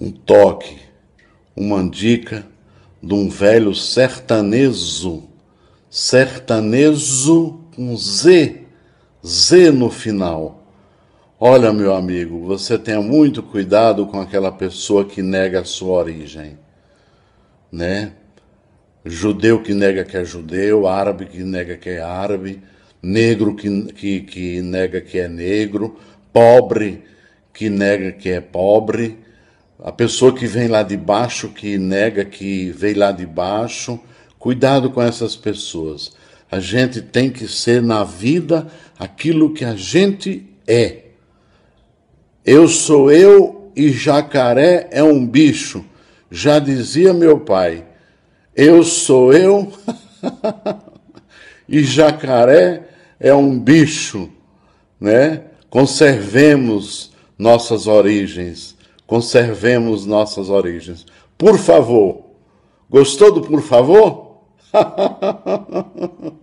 um toque, uma dica de um velho sertanejo, sertanejo com Z, Z no final. Olha, meu amigo, você tenha muito cuidado com aquela pessoa que nega a sua origem, né? Judeu que nega que é judeu, árabe que nega que é árabe, negro que, que, que nega que é negro, pobre que nega que é pobre, a pessoa que vem lá de baixo, que nega que veio lá de baixo, cuidado com essas pessoas. A gente tem que ser na vida aquilo que a gente é. Eu sou eu e jacaré é um bicho. Já dizia meu pai. Eu sou eu e jacaré é um bicho, né? Conservemos nossas origens conservemos nossas origens. Por favor. Gostou do por favor?